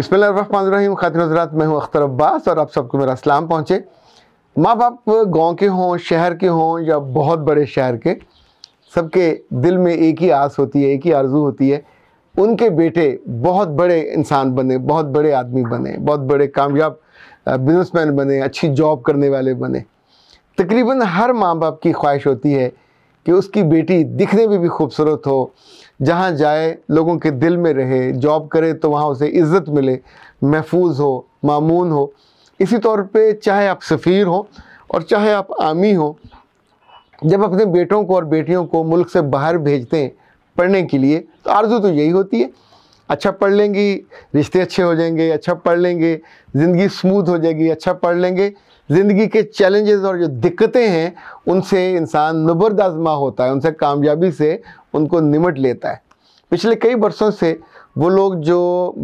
बिस्मिल्लाम हजरात मैं हूँ अख्तर अब्बास और आप सबको मेरा सलाम पहुँचे माँ बाप गांव के हों शहर के हों या बहुत बड़े शहर के सबके दिल में एक ही आस होती है एक ही आरजू होती है उनके बेटे बहुत बड़े इंसान बने बहुत बड़े आदमी बने बहुत बड़े कामयाब बिजनेसमैन बने अच्छी जॉब करने वाले बने तकरीबन हर माँ बाप की ख्वाहिश होती है कि उसकी बेटी दिखने में भी खूबसूरत हो जहाँ जाए लोगों के दिल में रहे जॉब करे तो वहाँ उसे इज़्ज़त मिले महफूज हो मामून हो इसी तौर पे चाहे आप सफ़ीर हो और चाहे आप आमी हो जब अपने बेटों को और बेटियों को मुल्क से बाहर भेजते हैं पढ़ने के लिए तो आरजू तो यही होती है अच्छा पढ़ लेंगी रिश्ते अच्छे हो जाएंगे अच्छा पढ़ लेंगे ज़िंदगी स्मूथ हो जाएगी अच्छा पढ़ लेंगे ज़िंदगी के चैलेंजेस और जो दिक्कतें हैं उनसे इंसान नबरद आजमा होता है उनसे कामयाबी से उनको निमट लेता है पिछले कई बरसों से वो लोग जो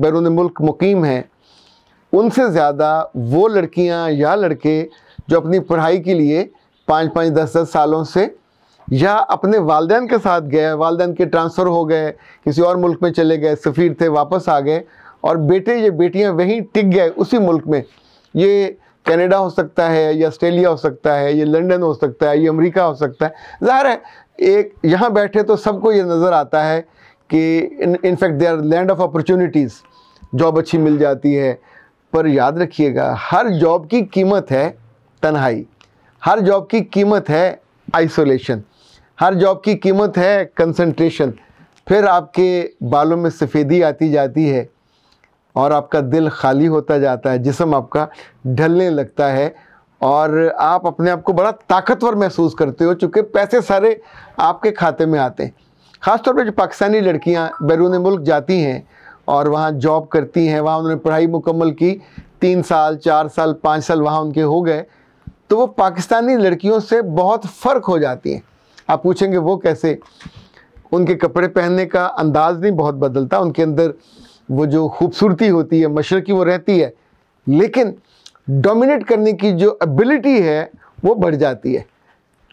बैरून मुल्क मुकीम हैं उनसे ज़्यादा वो लड़कियाँ या लड़के जो अपनी पढ़ाई के लिए पाँच पाँच दस दस सालों से या अपने वालदेन के साथ गए वालदेन के ट्रांसफ़र हो गए किसी और मुल्क में चले गए सफ़ीर थे वापस आ गए और बेटे ये बेटियां वहीं टिक गए उसी मुल्क में ये कनाडा हो सकता है या ऑस्ट्रेलिया हो सकता है ये लंदन हो सकता है ये अमेरिका हो सकता है ज़ाहिर है एक यहाँ बैठे तो सबको ये नज़र आता है कि in fact they are land of opportunities job अच्छी मिल जाती है पर याद रखिएगा हर जॉब की कीमत है तन्हाई हर जॉब की कीमत है आइसोलेशन हर जॉब की कीमत है कंसंट्रेशन फिर आपके बालों में सफ़ेदी आती जाती है और आपका दिल खाली होता जाता है जिसम आपका ढलने लगता है और आप अपने आप को बड़ा ताकतवर महसूस करते हो चूँकि पैसे सारे आपके खाते में आते हैं ख़ासतौर पर जो पाकिस्तानी लड़कियाँ बैरून मुल्क जाती हैं और वहाँ जॉब करती हैं वहाँ उन्होंने पढ़ाई मुकम्मल की तीन साल चार साल पाँच साल वहाँ उनके हो गए तो वो पाकिस्तानी लड़कियों से बहुत फ़र्क हो जाती हैं आप पूछेंगे वो कैसे उनके कपड़े पहनने का अंदाज़ नहीं बहुत बदलता उनके अंदर वो जो खूबसूरती होती है मशर की वो रहती है लेकिन डोमिनेट करने की जो एबिलिटी है वो बढ़ जाती है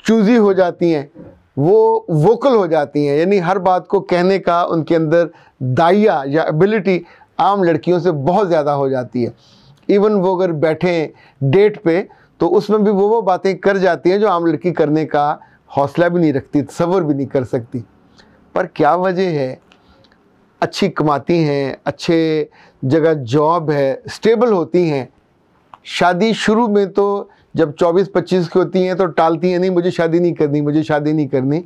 चूज़ी हो जाती हैं वो वोकल हो जाती हैं यानी हर बात को कहने का उनके अंदर दाइया या एबिलिटी आम लड़कियों से बहुत ज़्यादा हो जाती है इवन वो अगर बैठे डेट पे तो उसमें भी वो वो बातें कर जाती हैं जो आम लड़की करने का हौसला भी नहीं रखती तस्वर भी नहीं कर सकती पर क्या वजह है अच्छी कमाती हैं अच्छे जगह जॉब है स्टेबल होती हैं शादी शुरू में तो जब 24-25 की होती हैं तो टालती हैं नहीं मुझे शादी नहीं करनी मुझे शादी नहीं करनी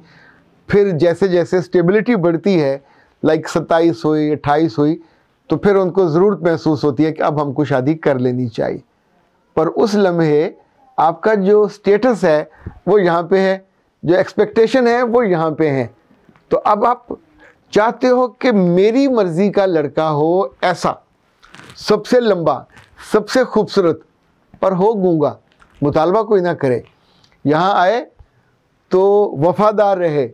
फिर जैसे जैसे स्टेबिलिटी बढ़ती है लाइक सत्ताईस हुई अट्ठाईस हुई तो फिर उनको ज़रूरत महसूस होती है कि अब हमको शादी कर लेनी चाहिए पर उस लम्हे आपका जो स्टेटस है वो यहाँ पे है जो एक्सपेक्टेशन है वो यहाँ पे हैं तो अब आप चाहते हो कि मेरी मर्ज़ी का लड़का हो ऐसा सबसे लंबा सबसे खूबसूरत पर हो गूंगा मुतालबा कोई ना करे यहाँ आए तो वफादार रहे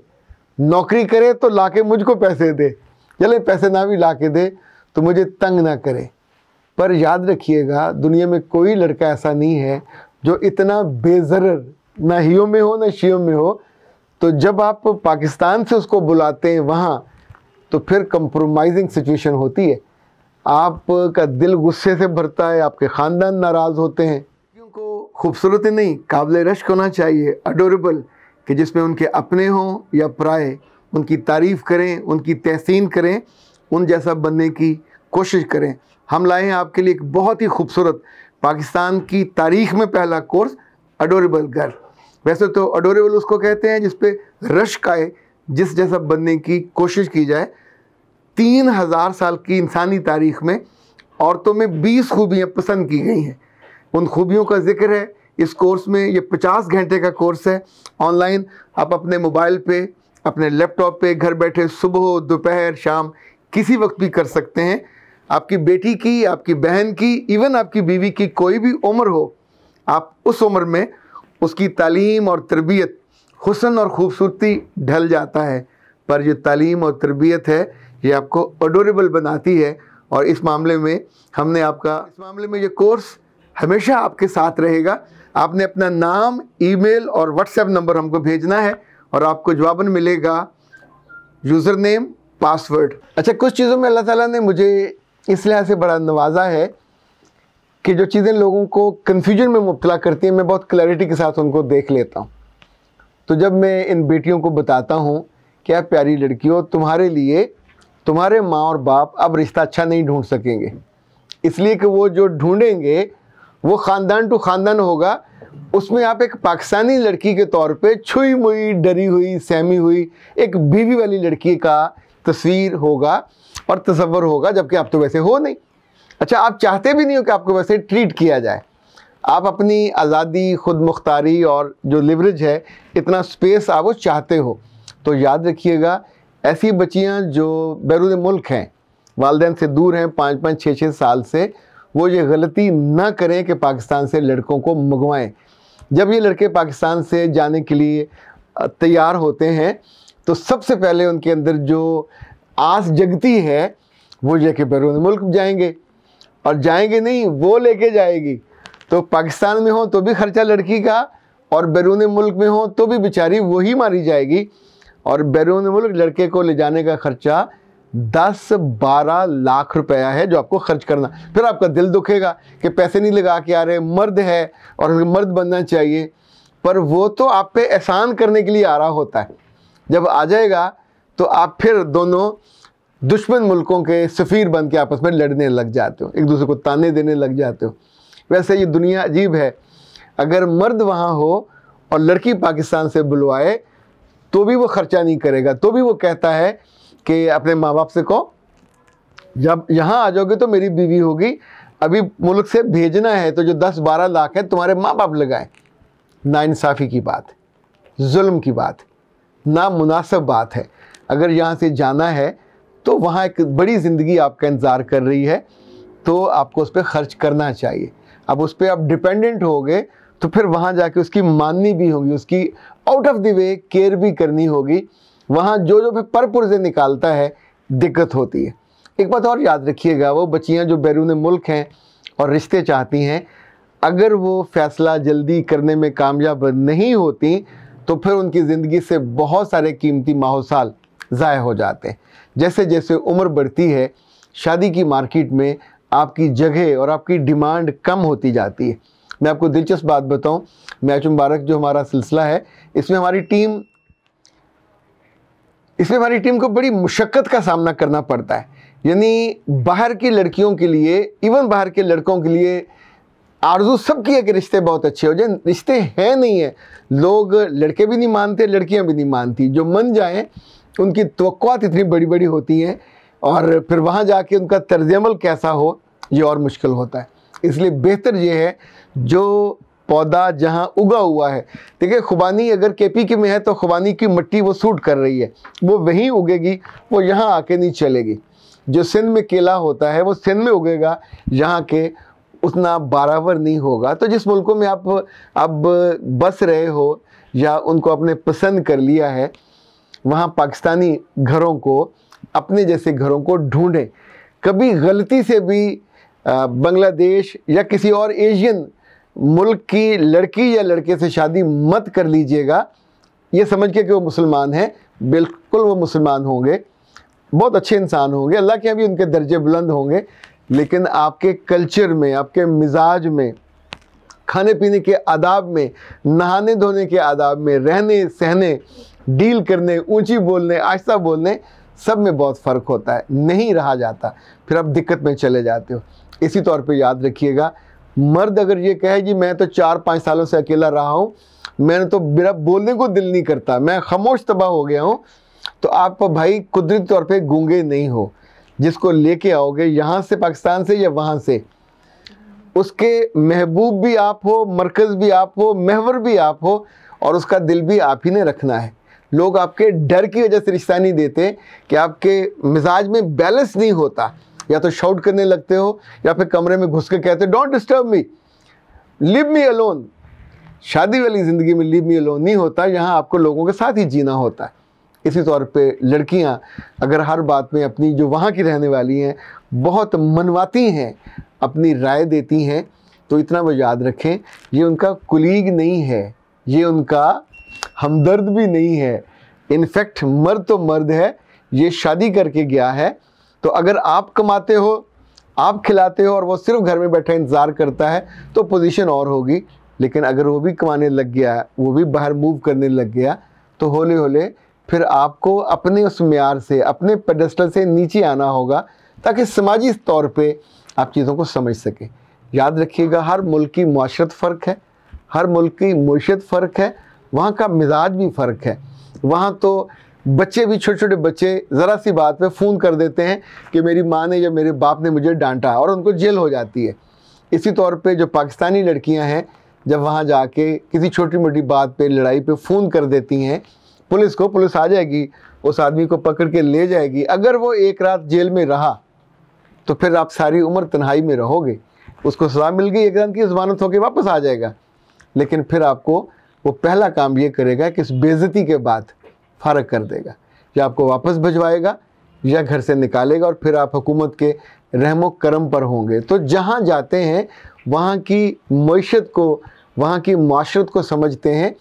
नौकरी करे तो लाके मुझको पैसे दे चले पैसे ना भी ला के दे तो मुझे तंग ना करे पर याद रखिएगा दुनिया में कोई लड़का ऐसा नहीं है जो इतना बेजर ना हीओ में हो ना शीओ में हो तो जब आप पाकिस्तान से उसको बुलाते हैं वहाँ तो फिर कंप्रोमाइजिंग सिचुएशन होती है आपका दिल गुस्से से भरता है आपके ख़ानदान नाराज़ होते हैं को खूबसूरत नहीं काबिल रश्क होना चाहिए अडोरेबल कि जिसमें उनके अपने हों या पराए उनकी तारीफ़ करें उनकी तहसीन करें उन जैसा बनने की कोशिश करें हम लाए हैं आपके लिए एक बहुत ही खूबसूरत पाकिस्तान की तारीख में पहला कोर्स अडोरेबल गर्ल वैसे तो अडोरेबल उसको कहते हैं जिसपे रश काए जिस जैसा बनने की कोशिश की जाए तीन हज़ार साल की इंसानी तारीख में औरतों में बीस खूबियाँ पसंद की गई हैं उन खूबियों का जिक्र है इस कोर्स में ये पचास घंटे का कोर्स है ऑनलाइन आप अपने मोबाइल पे अपने लैपटॉप पे घर बैठे सुबह दोपहर शाम किसी वक्त भी कर सकते हैं आपकी बेटी की आपकी बहन की इवन आपकी बीवी की कोई भी उम्र हो आप उस उम्र में उसकी तालीम और तरबियत हुसन और ख़ूबसूरती ढल जाता है पर जो तालीम और तरबियत है ये आपको अडोरेबल बनाती है और इस मामले में हमने आपका इस मामले में ये कोर्स हमेशा आपके साथ रहेगा आपने अपना नाम ईमेल और व्हाट्सएप नंबर हमको भेजना है और आपको जवाबन मिलेगा यूज़र नेम पासवर्ड अच्छा कुछ चीज़ों में अल्लाह ताला ने मुझे इस लिहाज से बड़ा नवाजा है कि जो चीज़ें लोगों को कन्फ्यूजन में मुबला करती हैं मैं बहुत क्लैरिटी के साथ उनको देख लेता हूँ तो जब मैं इन बेटियों को बताता हूँ क्या प्यारी लड़कियों तुम्हारे लिए तुम्हारे माँ और बाप अब रिश्ता अच्छा नहीं ढूंढ सकेंगे इसलिए कि वो जो ढूंढेंगे वो ख़ानदान टू ख़ानदान होगा उसमें आप एक पाकिस्तानी लड़की के तौर पे छुई मुई डरी हुई सहमी हुई एक बीवी वाली लड़की का तस्वीर होगा और तस्वर होगा जबकि आप तो वैसे हो नहीं अच्छा आप चाहते भी नहीं हो कि आपको वैसे ट्रीट किया जाए आप अपनी आज़ादी खुद मुख्तारी और जो लिवरेज है इतना स्पेस आप वो चाहते हो तो याद रखिएगा ऐसी बच्चियाँ जो बैरून मुल्क हैं वालदेन से दूर हैं पाँच पाँच छः छः साल से वो ये गलती ना करें कि पाकिस्तान से लड़कों को मंगवाएं जब ये लड़के पाकिस्तान से जाने के लिए तैयार होते हैं तो सबसे पहले उनके अंदर जो आस जगती है वो ये कि बैरून मुल्क जाएंगे और जाएंगे नहीं वो लेके जाएगी तो पाकिस्तान में हो तो भी खर्चा लड़की का और बैरून मुल्क में हो तो भी बेचारी वही मारी जाएगी और बैरून मुल्क लड़के को ले जाने का खर्चा दस बारह लाख रुपया है जो आपको खर्च करना फिर आपका दिल दुखेगा कि पैसे नहीं लगा के आ रहे मर्द है और हमें मर्द बनना चाहिए पर वो तो आप पे एहसान करने के लिए आ रहा होता है जब आ जाएगा तो आप फिर दोनों दुश्मन मुल्कों के सफ़ीर बन के आपस में लड़ने लग जाते हो एक दूसरे को ताने देने लग जाते हो वैसे ये दुनिया अजीब है अगर मर्द वहाँ हो और लड़की पाकिस्तान से बुलवाए तो भी वो ख़र्चा नहीं करेगा तो भी वो कहता है कि अपने माँ बाप से कहो जब यहाँ आ जाओगे तो मेरी बीवी होगी अभी मुल्क से भेजना है तो जो दस बारह लाख है तुम्हारे माँ बाप लगाएं नाइंसाफ़ी की बात जुल्म की बात नामुनासिब बात है अगर यहाँ से जाना है तो वहाँ एक बड़ी ज़िंदगी आपका इंतज़ार कर रही है तो आपको उस पर ख़र्च करना चाहिए अब उस पर आप डिपेंडेंट हो गए तो फिर वहाँ जाके उसकी माननी भी होगी उसकी out of the way care भी करनी होगी वहाँ जो जो फिर पर पुरजे निकालता है दिक्कत होती है एक बात और याद रखिएगा वो बच्चियाँ जो बैरून मुल्क हैं और रिश्ते चाहती हैं अगर वो फ़ैसला जल्दी करने में कामयाब नहीं होती तो फिर उनकी ज़िंदगी से बहुत सारे कीमती माहौल ज़ाय हो जाते हैं जैसे जैसे उम्र बढ़ती है शादी की मार्केट में आपकी जगह और आपकी डिमांड कम होती जाती है मैं आपको दिलचस्प बात बताऊं मैच मुबारक जो हमारा सिलसिला है इसमें हमारी टीम इसमें हमारी टीम को बड़ी मुशक्क़त का सामना करना पड़ता है यानी बाहर की लड़कियों के लिए इवन बाहर के लड़कों के लिए आरजू की है कि रिश्ते बहुत अच्छे हो जाए रिश्ते हैं नहीं है लोग लड़के भी नहीं मानते लड़कियां भी नहीं मानती जो मन जाए उनकी तोक़ात इतनी बड़ी बड़ी होती हैं और फिर वहाँ जाके उनका तर्जमल कैसा हो ये और मुश्किल होता है इसलिए बेहतर ये है जो पौधा जहाँ उगा हुआ है देखिए खुबानी अगर केपी की में है तो खुबानी की मिट्टी वो सूट कर रही है वो वहीं उगेगी वो यहाँ आके नहीं चलेगी जो सिंध में केला होता है वो सिंध में उगेगा यहाँ के उतना बराबर नहीं होगा तो जिस मुल्कों में आप अब बस रहे हो या उनको आपने पसंद कर लिया है वहाँ पाकिस्तानी घरों को अपने जैसे घरों को ढूंढें कभी गलती से भी बांग्लादेश या किसी और एशियन मुल्क की लड़की या लड़के से शादी मत कर लीजिएगा ये समझ के कि वो मुसलमान हैं बिल्कुल वो मुसलमान होंगे बहुत अच्छे इंसान होंगे अल्लाह के अभी उनके दर्जे बुलंद होंगे लेकिन आपके कल्चर में आपके मिजाज में खाने पीने के आदाब में नहाने धोने के आदाब में रहने सहने डील करने ऊंची बोलने आहिस्ता बोलने सब में बहुत फ़र्क होता है नहीं रहा जाता फिर आप दिक्कत में चले जाते हो इसी तौर पे याद रखिएगा मर्द अगर ये कहे कि मैं तो चार पाँच सालों से अकेला रहा हूँ मैंने तो मेरा बोलने को दिल नहीं करता मैं खामोश तबाह हो गया हूँ तो आप भाई कुदरती तौर पर गूंगे नहीं हो जिसको लेके आओगे यहाँ से पाकिस्तान से या वहाँ से उसके महबूब भी आप हो मरकज़ भी आप हो महवर भी आप हो और उसका दिल भी आप ही ने रखना है लोग आपके डर की वजह से रिश्ता नहीं देते कि आपके मिजाज में बैलेंस नहीं होता या तो शाउट करने लगते हो या फिर कमरे में घुस के कहते हो don't disturb me leave me alone शादी वाली ज़िंदगी में लिव मी अलोन नहीं होता यहाँ आपको लोगों के साथ ही जीना होता है इसी तौर पे लड़कियाँ अगर हर बात में अपनी जो वहाँ की रहने वाली हैं बहुत मनवाती हैं अपनी राय देती हैं तो इतना वो याद रखें ये उनका कुलीग नहीं है ये उनका हमदर्द भी नहीं है इनफैक्ट मर्द तो मर्द है ये शादी करके गया है तो अगर आप कमाते हो आप खिलाते हो और वो सिर्फ घर में बैठा इंतज़ार करता है तो पोजीशन और होगी लेकिन अगर वो भी कमाने लग गया वो भी बाहर मूव करने लग गया तो होले होले फिर आपको अपने उस मैार से अपने पेडस्टल से नीचे आना होगा ताकि समाजी तौर पे आप चीज़ों को समझ सकें याद रखिएगा हर मुल्क की माशरत फ़र्क है हर मुल्क की मीशत फ़र्क है वहाँ का मिजाज भी फ़र्क है वहाँ तो बच्चे भी छोटे छोटे बच्चे ज़रा सी बात पे फ़ोन कर देते हैं कि मेरी माँ ने या मेरे बाप ने मुझे डांटा और उनको जेल हो जाती है इसी तौर पे जो पाकिस्तानी लड़कियाँ हैं जब वहाँ जाके किसी छोटी मोटी बात पे लड़ाई पे फ़ोन कर देती हैं पुलिस को पुलिस आ जाएगी उस आदमी को पकड़ के ले जाएगी अगर वो एक रात जेल में रहा तो फिर आप सारी उम्र तन्हाई में रहोगे उसको सज़ा मिल गई एक दिन की जमानत होकर वापस आ जाएगा लेकिन फिर आपको वो पहला काम ये करेगा कि इस बेज़ती के बाद फ़र्क कर देगा या आपको वापस भिजवाएगा या घर से निकालेगा और फिर आप हुकूमत के रहमो करम पर होंगे तो जहाँ जाते हैं वहाँ की मीशत को वहाँ की माशरत को समझते हैं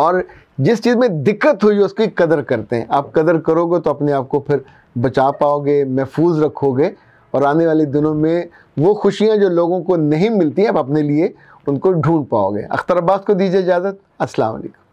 और जिस चीज़ में दिक्कत हुई उसकी कदर करते हैं आप कदर करोगे तो अपने आप को फिर बचा पाओगे महफूज रखोगे और आने वाले दिनों में वो खुशियाँ जो लोगों को नहीं मिलती हैं आप अपने लिए उनको ढूंढ पाओगे अख्तर अब्बास को दीजिए इजाज़त असलकम